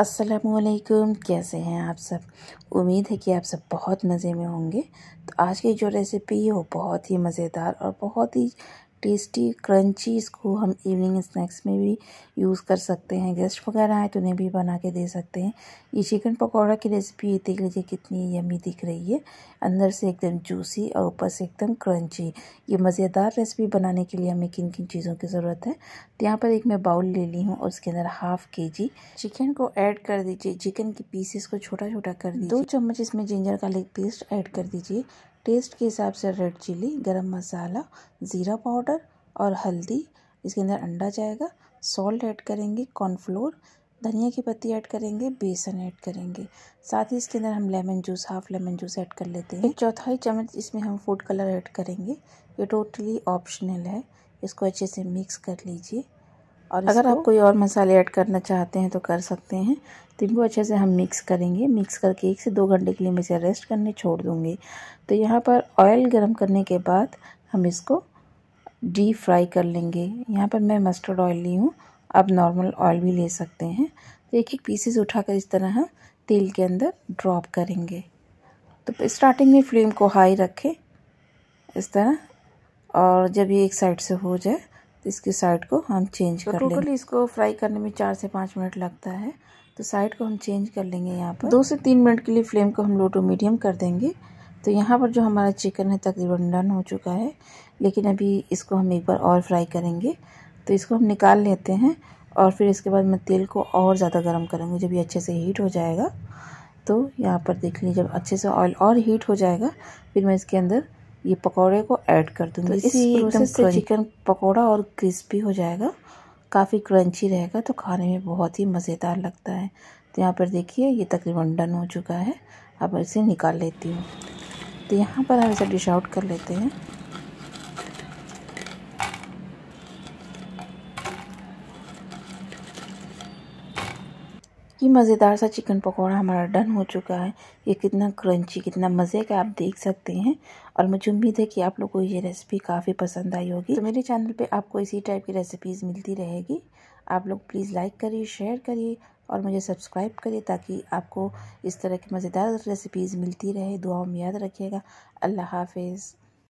असलकुम कैसे हैं आप सब उम्मीद है कि आप सब बहुत मज़े में होंगे तो आज की जो रेसिपी है वो बहुत ही मज़ेदार और बहुत ही टेस्टी क्रंची इसको हम इवनिंग स्नैक्स में भी यूज़ कर सकते हैं गेस्ट वगैरह आए तो उन्हें भी बना के दे सकते हैं ये चिकन पकौड़ा की रेसिपी ये देख लीजिए कितनी यमी दिख रही है अंदर से एकदम जूसी और ऊपर से एकदम क्रंची ये मज़ेदार रेसिपी बनाने के लिए हमें किन किन चीज़ों की ज़रूरत है तो यहाँ पर एक मैं बाउल ले ली हूँ उसके अंदर हाफ के जी चिकन को ऐड कर दीजिए चिकन के पीसेस को छोटा छोटा कर दीजिए दो चम्मच इसमें जिंजर गार्लिक पेस्ट ऐड कर दीजिए टेस्ट के हिसाब से रेड चिली गरम मसाला ज़ीरा पाउडर और हल्दी इसके अंदर अंडा जाएगा सॉल्ट ऐड करेंगे कॉर्नफ्लोर धनिया की पत्ती ऐड करेंगे बेसन ऐड करेंगे साथ ही इसके अंदर हम lemon juice half lemon juice add कर लेते हैं एक चौथाई चम्मच इसमें हम फूड कलर ऐड करेंगे ये टोटली ऑप्शनल है इसको अच्छे से मिक्स कर लीजिए और अगर आप कोई और मसाले ऐड करना चाहते हैं तो कर सकते हैं तो इनको अच्छे से हम मिक्स करेंगे मिक्स करके एक से दो घंटे के लिए मैं इसे रेस्ट करने छोड़ दूँगी तो यहाँ पर ऑयल गर्म करने के बाद हम इसको डीप फ्राई कर लेंगे यहाँ पर मैं मस्टर्ड ऑयल ली हूँ आप नॉर्मल ऑयल भी ले सकते हैं तो एक एक पीसेस उठाकर इस तरह हम तेल के अंदर ड्रॉप करेंगे तो स्टार्टिंग में फ्लेम को हाई रखें इस तरह और जब ये एक साइड से हो जाए तो इसके साइड को हम चेंज तो कर टोटली इसको फ्राई करने में चार से पाँच मिनट लगता है तो साइड को हम चेंज कर लेंगे यहाँ पर दो से तीन मिनट के लिए फ्लेम को हम लो टू मीडियम कर देंगे तो यहाँ पर जो हमारा चिकन है तकरीबन डन हो चुका है लेकिन अभी इसको हम एक बार और फ्राई करेंगे तो इसको हम निकाल लेते हैं और फिर इसके बाद मैं तेल को और ज़्यादा गर्म करूँगी जब ये अच्छे से हीट हो जाएगा तो यहाँ पर देख लीजिए जब अच्छे से ऑयल और हीट हो जाएगा फिर मैं इसके अंदर ये पकौड़े को ऐड कर दूंगी तो इससे एकदम से चिकन पकौड़ा और क्रिस्पी हो जाएगा काफ़ी क्रंची रहेगा तो खाने में बहुत ही मज़ेदार लगता है तो यहाँ पर देखिए ये तकरीबन डन हो चुका है अब इसे निकाल लेती हूँ तो यहाँ पर हम इसे डिश आउट कर लेते हैं कि मज़ेदार सा चिकन पकौड़ा हमारा डन हो चुका है ये कितना क्रंची कितना मज़े का आप देख सकते हैं और मुझे उम्मीद है कि आप लोगों को ये रेसिपी काफ़ी पसंद आई होगी तो मेरे चैनल पे आपको इसी टाइप की रेसिपीज़ मिलती रहेगी आप लोग प्लीज़ लाइक करिए शेयर करिए और मुझे सब्सक्राइब करिए ताकि आपको इस तरह की मज़ेदार रेसिपीज़ मिलती रहे दुआ में याद रखिएगा अल्लाह हाफिज़